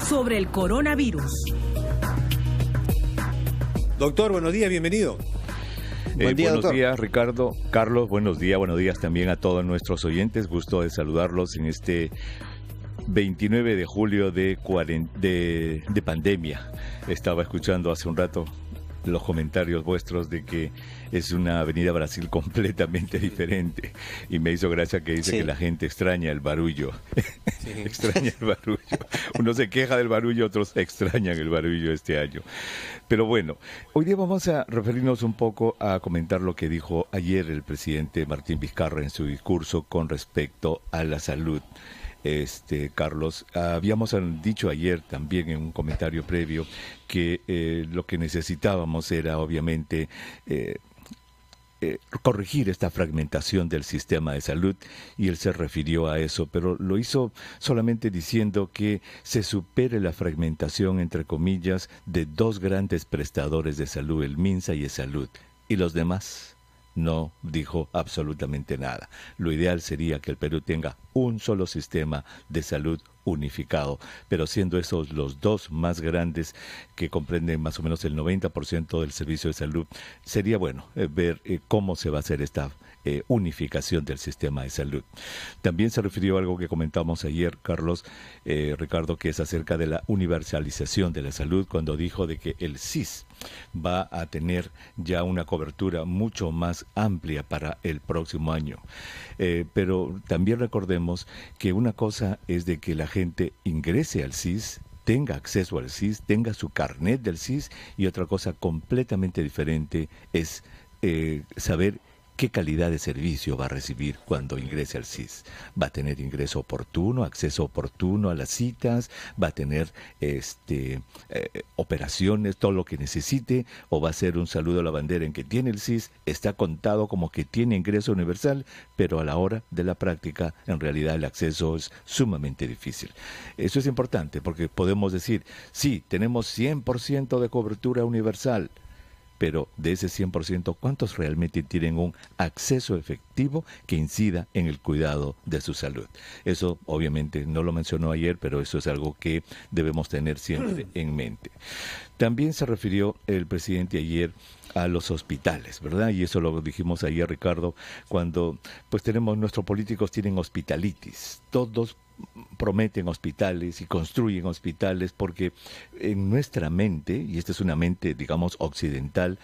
sobre el coronavirus. Doctor, buenos días, bienvenido. Eh, buenos días, Ricardo. Carlos, buenos días, buenos días también a todos nuestros oyentes. Gusto de saludarlos en este 29 de julio de, de pandemia. Estaba escuchando hace un rato los comentarios vuestros de que es una avenida Brasil completamente diferente. Y me hizo gracia que dice que la gente extraña el barullo. extraña el barullo. Uno se queja del barullo, otros extrañan el barullo este año. Pero bueno, hoy día vamos a referirnos un poco a comentar lo que dijo ayer el presidente Martín Vizcarra en su discurso con respecto a la salud este, Carlos. Habíamos dicho ayer también en un comentario previo que eh, lo que necesitábamos era obviamente... Eh, eh, corregir esta fragmentación del sistema de salud y él se refirió a eso, pero lo hizo solamente diciendo que se supere la fragmentación, entre comillas, de dos grandes prestadores de salud, el MINSA y el Salud, y los demás no dijo absolutamente nada. Lo ideal sería que el Perú tenga un solo sistema de salud unificado, pero siendo esos los dos más grandes que comprenden más o menos el 90% del servicio de salud, sería bueno eh, ver eh, cómo se va a hacer esta eh, unificación del sistema de salud. También se refirió a algo que comentamos ayer, Carlos, eh, Ricardo, que es acerca de la universalización de la salud, cuando dijo de que el CIS va a tener ya una cobertura mucho más amplia para el próximo año. Eh, pero también recordemos que una cosa es de que la gente ingrese al CIS tenga acceso al CIS, tenga su carnet del CIS y otra cosa completamente diferente es saber qué calidad de servicio va a recibir cuando ingrese al CIS. Va a tener ingreso oportuno, acceso oportuno a las citas, va a tener este, eh, operaciones, todo lo que necesite, o va a ser un saludo a la bandera en que tiene el CIS, está contado como que tiene ingreso universal, pero a la hora de la práctica, en realidad el acceso es sumamente difícil. Eso es importante porque podemos decir, sí, tenemos 100% de cobertura universal, pero de ese 100%, ¿cuántos realmente tienen un acceso efectivo que incida en el cuidado de su salud? Eso obviamente no lo mencionó ayer, pero eso es algo que debemos tener siempre en mente. También se refirió el presidente ayer a los hospitales, ¿verdad? Y eso lo dijimos ayer, Ricardo, cuando pues tenemos, nuestros políticos tienen hospitalitis. Todos prometen hospitales y construyen hospitales porque en nuestra mente, y esta es una mente, digamos, occidental,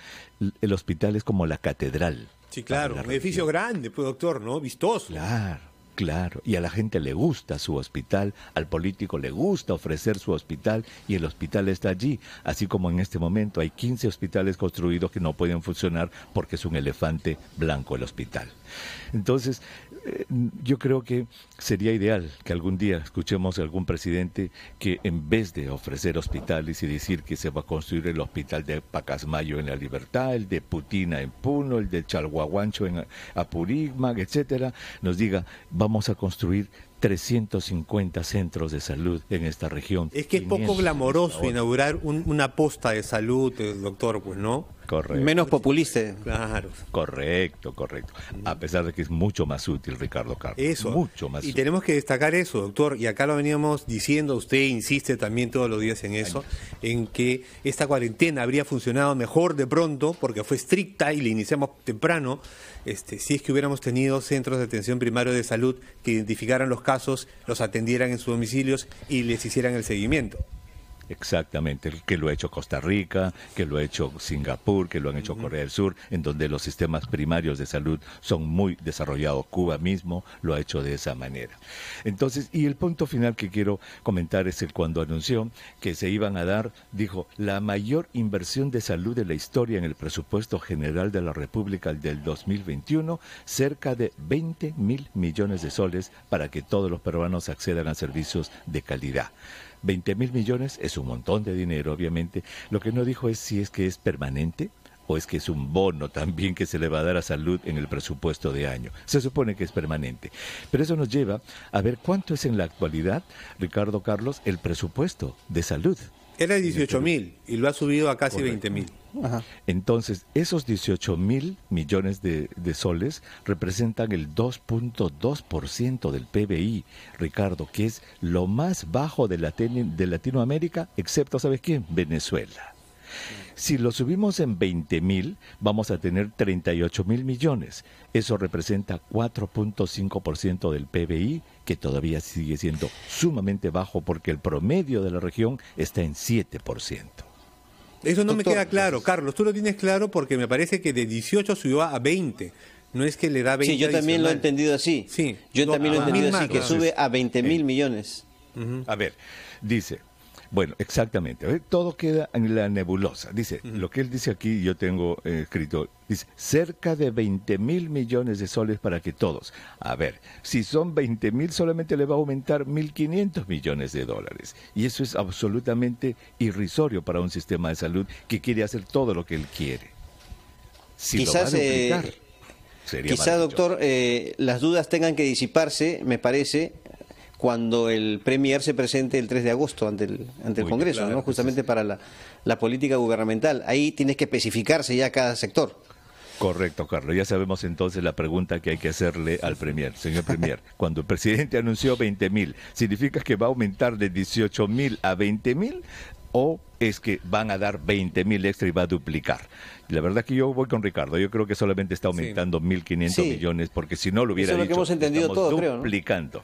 el hospital es como la catedral. Sí, claro, un edificio grande, pues, doctor, ¿no? Vistoso. Claro Claro, y a la gente le gusta su hospital, al político le gusta ofrecer su hospital y el hospital está allí, así como en este momento hay 15 hospitales construidos que no pueden funcionar porque es un elefante blanco el hospital. Entonces, eh, yo creo que sería ideal que algún día escuchemos a algún presidente que en vez de ofrecer hospitales y decir que se va a construir el hospital de Pacasmayo en La Libertad, el de Putina en Puno, el de Chalhuaguancho en Apurímac, etcétera, nos diga, vamos a construir 350 centros de salud en esta región. Es que es poco glamoroso inaugurar una posta de salud, eh, doctor, pues no. Correcto. Menos populista. Claro. Correcto, correcto. A pesar de que es mucho más útil, Ricardo Carlos. Eso. Mucho más Y tenemos que destacar eso, doctor. Y acá lo veníamos diciendo, usted insiste también todos los días en eso, en que esta cuarentena habría funcionado mejor de pronto, porque fue estricta y la iniciamos temprano, este, si es que hubiéramos tenido centros de atención primaria de salud que identificaran los casos los atendieran en sus domicilios y les hicieran el seguimiento. Exactamente, que lo ha hecho Costa Rica, que lo ha hecho Singapur, que lo han hecho Corea del Sur, en donde los sistemas primarios de salud son muy desarrollados. Cuba mismo lo ha hecho de esa manera. Entonces, y el punto final que quiero comentar es el cuando anunció que se iban a dar, dijo, la mayor inversión de salud de la historia en el presupuesto general de la República del 2021, cerca de 20 mil millones de soles para que todos los peruanos accedan a servicios de calidad. 20 mil millones es un montón de dinero, obviamente. Lo que no dijo es si es que es permanente o es que es un bono también que se le va a dar a salud en el presupuesto de año. Se supone que es permanente. Pero eso nos lleva a ver cuánto es en la actualidad, Ricardo Carlos, el presupuesto de salud era 18 mil y lo ha subido a casi 20.000. mil. Entonces, esos 18 mil millones de, soles representan el 2.2% del PBI, Ricardo, que es lo más bajo de, de Latinoamérica, excepto, ¿sabes quién? Venezuela. Si lo subimos en 20 mil, vamos a tener 38 mil millones. Eso representa 4.5% del PBI, que todavía sigue siendo sumamente bajo porque el promedio de la región está en 7%. Eso no me queda claro, Carlos. Tú lo tienes claro porque me parece que de 18 subió a 20. No es que le da 20 Sí, yo también lo he entendido así. Sí. Yo también lo he entendido así, que sube a 20 mil eh, millones. A ver, dice, bueno, exactamente. Todo queda en la nebulosa. Dice, lo que él dice aquí, yo tengo eh, escrito, dice, cerca de 20 mil millones de soles para que todos. A ver, si son 20 mil, solamente le va a aumentar 1.500 millones de dólares. Y eso es absolutamente irrisorio para un sistema de salud que quiere hacer todo lo que él quiere. Quizás, eh, doctor, eh, las dudas tengan que disiparse, me parece, cuando el Premier se presente el 3 de agosto ante el, ante el Congreso, justamente para la, política gubernamental. Ahí tienes que especificarse ya cada sector. Correcto, Carlos. Ya sabemos entonces la pregunta que hay que hacerle al Premier. Señor Premier, cuando el presidente anunció 20.000 mil, ¿significa que va a aumentar de 18.000 mil a 20.000 mil? o es que van a dar 20 mil extra y va a duplicar. La verdad que yo voy con Ricardo. Yo creo que solamente está aumentando 1.500 millones porque si no lo hubiera que hemos entendido todo, duplicando.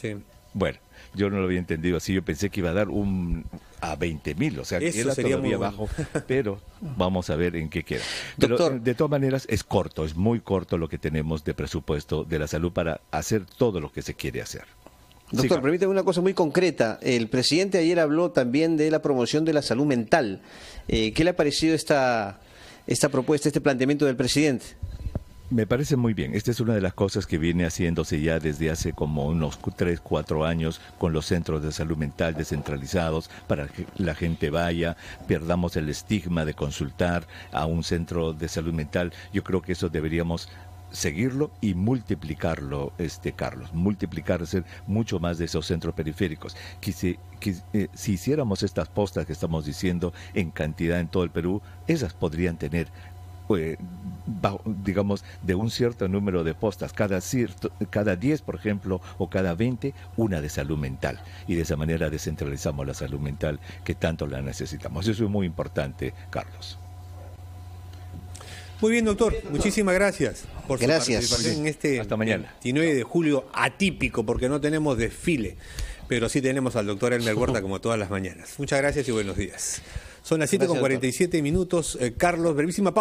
Creo, Bueno, yo no lo había entendido así. Yo pensé que iba a dar un a 20 mil, o sea, que era sería todavía bajo, pero vamos a ver en qué queda. Pero eh, de todas maneras es corto, es muy corto lo que tenemos de presupuesto de la salud para hacer todo lo que se quiere hacer. Doctor, permítame una cosa muy concreta. El presidente ayer habló también de la promoción de la salud mental. Eh, ¿Qué le ha parecido esta, esta propuesta, este planteamiento del presidente? Me parece muy bien. Esta es una de las cosas que viene haciéndose ya desde hace como unos 3, 4 años con los centros de salud mental descentralizados para que la gente vaya, perdamos el estigma de consultar a un centro de salud mental. Yo creo que eso deberíamos seguirlo y multiplicarlo, este Carlos, multiplicar, mucho más de esos centros periféricos. si, eh, si hiciéramos estas postas que estamos diciendo en cantidad en todo el Perú, esas podrían tener eh, digamos, de un cierto número de postas, cada, cierto, cada 10, por ejemplo, o cada 20, una de salud mental. Y de esa manera descentralizamos la salud mental que tanto la necesitamos. Eso es muy importante, Carlos. Muy bien, doctor. Muchísimas gracias por su participación en este mañana. 29 de julio atípico, porque no tenemos desfile, pero sí tenemos al doctor Elmer Huerta como todas las mañanas. Muchas gracias y buenos días. Son las 7 con 47 minutos. Eh, Carlos, brevísima pausa.